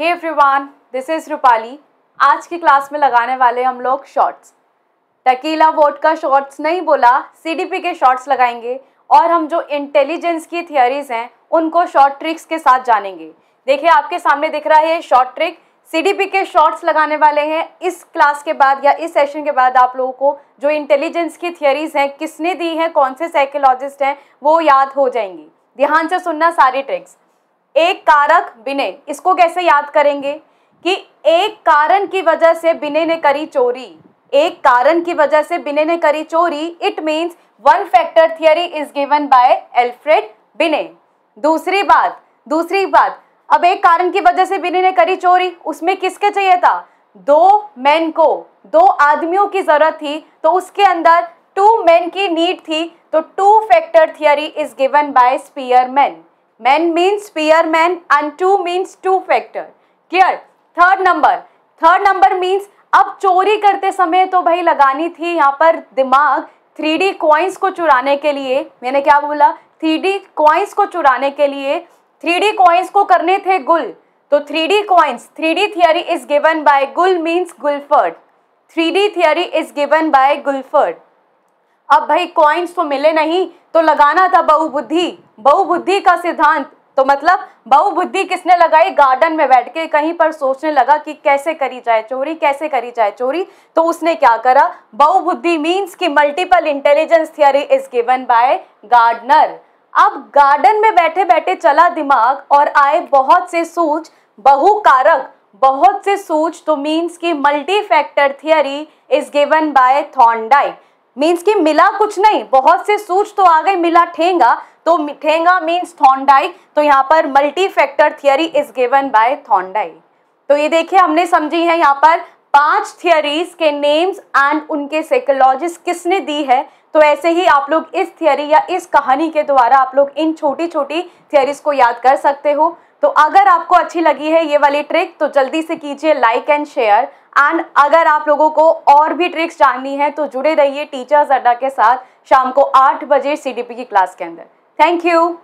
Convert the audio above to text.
hey everyone this is Rupali आज की class में लगाने वाले हम लोग शॉर्ट्स टकीला वोट का शॉर्ट्स नहीं बोला सीडीपी के शॉर्ट्स लगाएंगे और हम जो इंटेलिजेंस की थियोरीज हैं उनको शॉर्ट ट्रिक्स के साथ जानेंगे देखिए आपके सामने दिख रहा है शॉर्ट ट्रिक सीडीपी के शॉर्ट्स लगाने वाले हैं इस क्लास के बाद या इस सेशन के बाद आप लोगों को जो इंटेलिजेंस की थियोरीज हैं किसने दी हैं कौन से साइकोलॉजिस्ट हैं वो याद हो जाएंगी ध्यान से सुनना सारी ट्रिक्स एक कारक बिने इसको कैसे याद करेंगे कि एक कारण की वजह से बिने ने करी चोरी एक कारण की वजह से बिने ने करी चोरी it means one factor theory is given by Alfred Binet दूसरी बात दूसरी बात अब एक कारण की वजह से बिने ने करी चोरी उसमें किसके चाहिए था दो मैन को दो आदमियों की जरूरत थी तो उसके अंदर टू मैन की नीड थी तो two factor theory is given by Spearman man means pear man and two means two factor clear third number third number means अब चोरी करते समय तो भाई लगानी थी यहाँ पर दिमाग थ्री डी कॉइंस को चुराने के लिए मैंने क्या बोला थ्री डी कॉइंस को चुराने के लिए थ्री डी कॉइंस को करने थे गुल तो three D coins three D theory is given by गुल means Guilford three D theory is given by Guilford अब भाई कॉइन्स तो मिले नहीं तो लगाना था बहुबुद्धि बहुबुद्धि का सिद्धांत तो मतलब बहुबुद्धि किसने लगाई गार्डन में बैठ के कहीं पर सोचने लगा कि कैसे करी जाए चोरी कैसे करी जाए चोरी तो उसने क्या करा बहुबुद्धि मीन्स कि multiple intelligence theory is given by Gardner अब गार्डन में बैठे बैठे चला दिमाग और आए बहुत से सूच बहुकारक बहुत से सूच तो मीन्स की multi factor theory is given by Thorndike means कि मिला कुछ नहीं बहुत से सूच तो आ गई मिला ठेंगा तो ठेंगा मीन्स थॉन्डाई तो यहाँ पर multi factor theory is given by Thorndike तो ये देखिए हमने समझी है यहाँ पर पांच थियरीज के नेम्स एंड उनके साइकोलॉजिस्ट किसने दी है तो ऐसे ही आप लोग इस थियरी या इस कहानी के द्वारा आप लोग इन छोटी छोटी थियरीज को याद कर सकते हो तो अगर आपको अच्छी लगी है ये वाली ट्रिक तो जल्दी से कीजिए लाइक एंड शेयर एंड अगर आप लोगों को और भी ट्रिक्स जाननी है तो जुड़े रहिए टीचर्स अड्डा के साथ शाम को आठ बजे सी की क्लास के अंदर थैंक यू